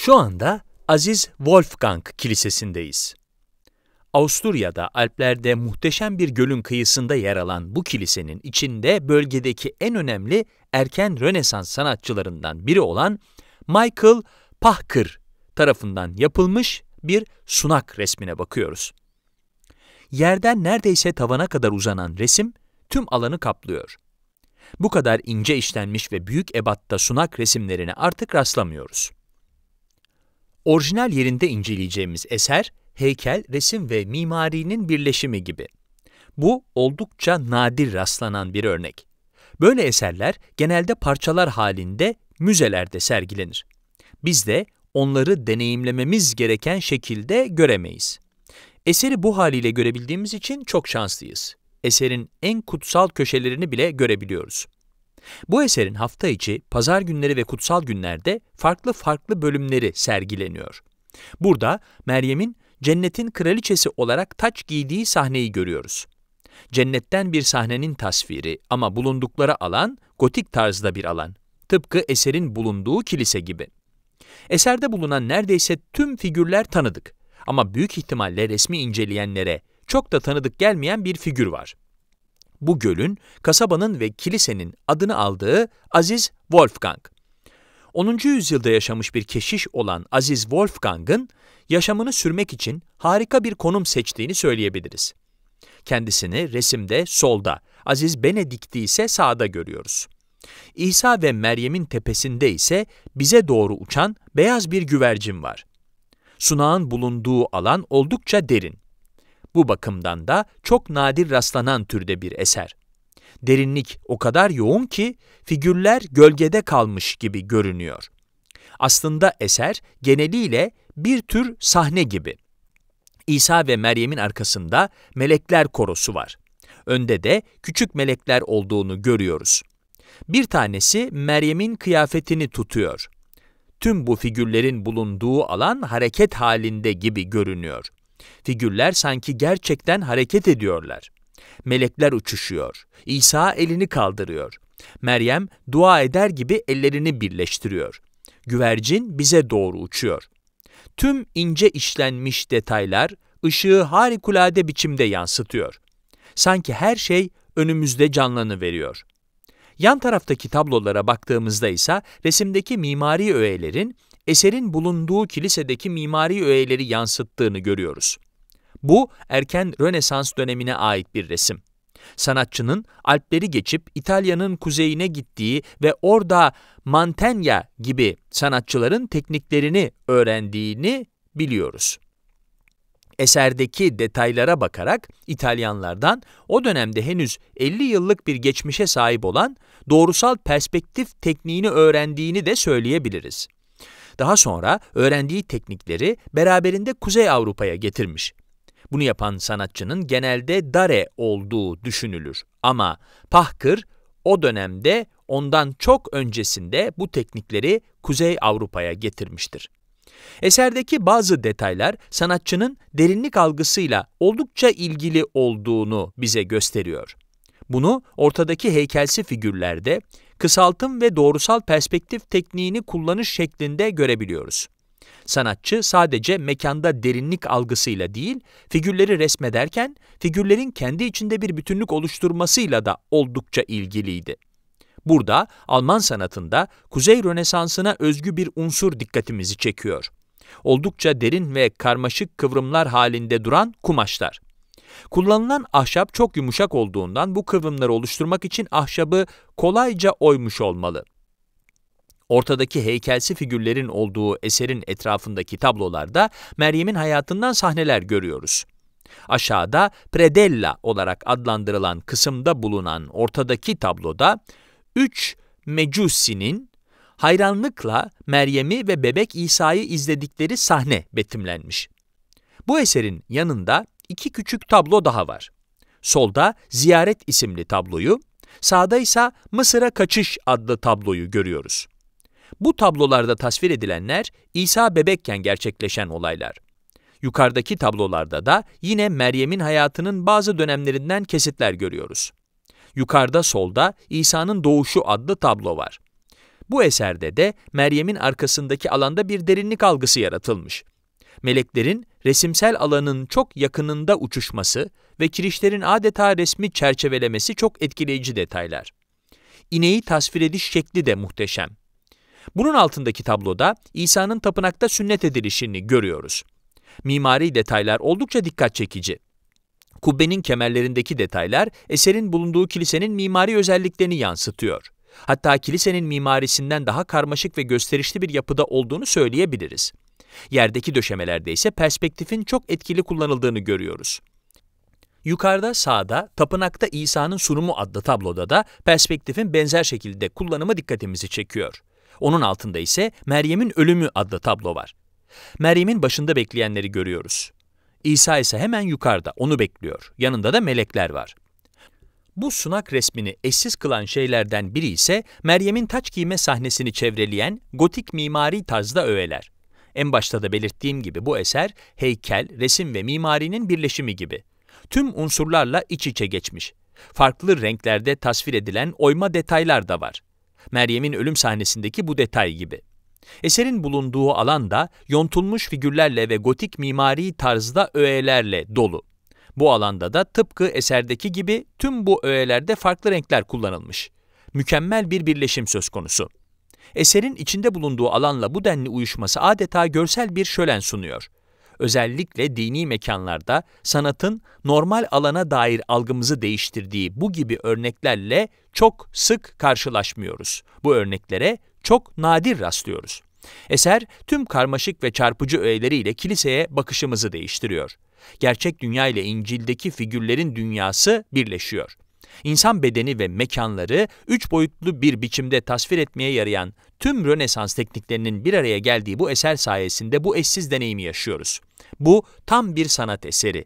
Şu anda Aziz Wolfgang Kilisesi'ndeyiz. Avusturya'da Alpler'de muhteşem bir gölün kıyısında yer alan bu kilisenin içinde bölgedeki en önemli erken Rönesans sanatçılarından biri olan Michael Pahkır tarafından yapılmış bir sunak resmine bakıyoruz. Yerden neredeyse tavana kadar uzanan resim tüm alanı kaplıyor. Bu kadar ince işlenmiş ve büyük ebatta sunak resimlerine artık rastlamıyoruz. Orijinal yerinde inceleyeceğimiz eser, heykel, resim ve mimarinin birleşimi gibi. Bu oldukça nadir rastlanan bir örnek. Böyle eserler genelde parçalar halinde müzelerde sergilenir. Biz de onları deneyimlememiz gereken şekilde göremeyiz. Eseri bu haliyle görebildiğimiz için çok şanslıyız. Eserin en kutsal köşelerini bile görebiliyoruz. Bu eserin hafta içi, pazar günleri ve kutsal günlerde farklı farklı bölümleri sergileniyor. Burada Meryem'in cennetin kraliçesi olarak taç giydiği sahneyi görüyoruz. Cennetten bir sahnenin tasviri ama bulundukları alan gotik tarzda bir alan. Tıpkı eserin bulunduğu kilise gibi. Eserde bulunan neredeyse tüm figürler tanıdık ama büyük ihtimalle resmi inceleyenlere çok da tanıdık gelmeyen bir figür var. Bu gölün, kasabanın ve kilisenin adını aldığı Aziz Wolfgang. 10. yüzyılda yaşamış bir keşiş olan Aziz Wolfgang'ın yaşamını sürmek için harika bir konum seçtiğini söyleyebiliriz. Kendisini resimde solda, Aziz Benedikti ise sağda görüyoruz. İsa ve Meryem'in tepesinde ise bize doğru uçan beyaz bir güvercin var. Sunağın bulunduğu alan oldukça derin. Bu bakımdan da çok nadir rastlanan türde bir eser. Derinlik o kadar yoğun ki figürler gölgede kalmış gibi görünüyor. Aslında eser geneliyle bir tür sahne gibi. İsa ve Meryem'in arkasında melekler korosu var. Önde de küçük melekler olduğunu görüyoruz. Bir tanesi Meryem'in kıyafetini tutuyor. Tüm bu figürlerin bulunduğu alan hareket halinde gibi görünüyor. Figürler sanki gerçekten hareket ediyorlar. Melekler uçuşuyor. İsa elini kaldırıyor. Meryem dua eder gibi ellerini birleştiriyor. Güvercin bize doğru uçuyor. Tüm ince işlenmiş detaylar ışığı harikulade biçimde yansıtıyor. Sanki her şey önümüzde canlanı veriyor. Yan taraftaki tablolara baktığımızda ise resimdeki mimari öğelerin eserin bulunduğu kilisedeki mimari öğeleri yansıttığını görüyoruz. Bu erken Rönesans dönemine ait bir resim. Sanatçının Alpleri geçip İtalya'nın kuzeyine gittiği ve orada Mantegna gibi sanatçıların tekniklerini öğrendiğini biliyoruz. Eserdeki detaylara bakarak İtalyanlardan o dönemde henüz 50 yıllık bir geçmişe sahip olan doğrusal perspektif tekniğini öğrendiğini de söyleyebiliriz. Daha sonra öğrendiği teknikleri beraberinde Kuzey Avrupa'ya getirmiş. Bunu yapan sanatçının genelde dare olduğu düşünülür ama Pahkır o dönemde ondan çok öncesinde bu teknikleri Kuzey Avrupa'ya getirmiştir. Eserdeki bazı detaylar sanatçının derinlik algısıyla oldukça ilgili olduğunu bize gösteriyor. Bunu ortadaki heykelsi figürlerde kısaltım ve doğrusal perspektif tekniğini kullanış şeklinde görebiliyoruz. Sanatçı sadece mekanda derinlik algısıyla değil, figürleri resmederken figürlerin kendi içinde bir bütünlük oluşturmasıyla da oldukça ilgiliydi. Burada Alman sanatında Kuzey Rönesansı'na özgü bir unsur dikkatimizi çekiyor. Oldukça derin ve karmaşık kıvrımlar halinde duran kumaşlar. Kullanılan ahşap çok yumuşak olduğundan bu kıvrımları oluşturmak için ahşabı kolayca oymuş olmalı. Ortadaki heykelsi figürlerin olduğu eserin etrafındaki tablolarda Meryem'in hayatından sahneler görüyoruz. Aşağıda predella olarak adlandırılan kısımda bulunan ortadaki tabloda üç Mecusi'nin hayranlıkla Meryem'i ve bebek İsa'yı izledikleri sahne betimlenmiş. Bu eserin yanında iki küçük tablo daha var. Solda Ziyaret isimli tabloyu, sağda ise Mısır'a Kaçış adlı tabloyu görüyoruz. Bu tablolarda tasvir edilenler İsa bebekken gerçekleşen olaylar. Yukarıdaki tablolarda da yine Meryem'in hayatının bazı dönemlerinden kesitler görüyoruz. Yukarıda solda İsa'nın Doğuşu adlı tablo var. Bu eserde de Meryem'in arkasındaki alanda bir derinlik algısı yaratılmış. Meleklerin resimsel alanın çok yakınında uçuşması ve kirişlerin adeta resmi çerçevelemesi çok etkileyici detaylar. İneği tasvir ediş şekli de muhteşem. Bunun altındaki tabloda İsa'nın tapınakta sünnet edilişini görüyoruz. Mimari detaylar oldukça dikkat çekici. Kubbenin kemerlerindeki detaylar eserin bulunduğu kilisenin mimari özelliklerini yansıtıyor. Hatta kilisenin mimarisinden daha karmaşık ve gösterişli bir yapıda olduğunu söyleyebiliriz. Yerdeki döşemelerde ise perspektifin çok etkili kullanıldığını görüyoruz. Yukarıda sağda Tapınakta İsa'nın Sunumu adlı tabloda da perspektifin benzer şekilde kullanımı dikkatimizi çekiyor. Onun altında ise Meryem'in Ölümü adlı tablo var. Meryem'in başında bekleyenleri görüyoruz. İsa ise hemen yukarıda, onu bekliyor. Yanında da melekler var. Bu sunak resmini eşsiz kılan şeylerden biri ise Meryem'in taç giyme sahnesini çevreleyen gotik mimari tarzda öğeler. En başta da belirttiğim gibi bu eser heykel, resim ve mimarinin birleşimi gibi. Tüm unsurlarla iç içe geçmiş. Farklı renklerde tasvir edilen oyma detaylar da var. Meryem'in ölüm sahnesindeki bu detay gibi. Eserin bulunduğu alan da yontulmuş figürlerle ve gotik mimari tarzda öğelerle dolu. Bu alanda da tıpkı eserdeki gibi tüm bu öğelerde farklı renkler kullanılmış. Mükemmel bir birleşim söz konusu eserin içinde bulunduğu alanla bu denli uyuşması adeta görsel bir şölen sunuyor. Özellikle dini mekanlarda sanatın normal alana dair algımızı değiştirdiği bu gibi örneklerle çok sık karşılaşmıyoruz. Bu örneklere çok nadir rastlıyoruz. Eser tüm karmaşık ve çarpıcı öğeleriyle kiliseye bakışımızı değiştiriyor. Gerçek dünya ile İncil'deki figürlerin dünyası birleşiyor. İnsan bedeni ve mekanları üç boyutlu bir biçimde tasvir etmeye yarayan tüm Rönesans tekniklerinin bir araya geldiği bu eser sayesinde bu eşsiz deneyimi yaşıyoruz. Bu tam bir sanat eseri.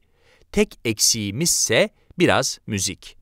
Tek eksiğimizse biraz müzik.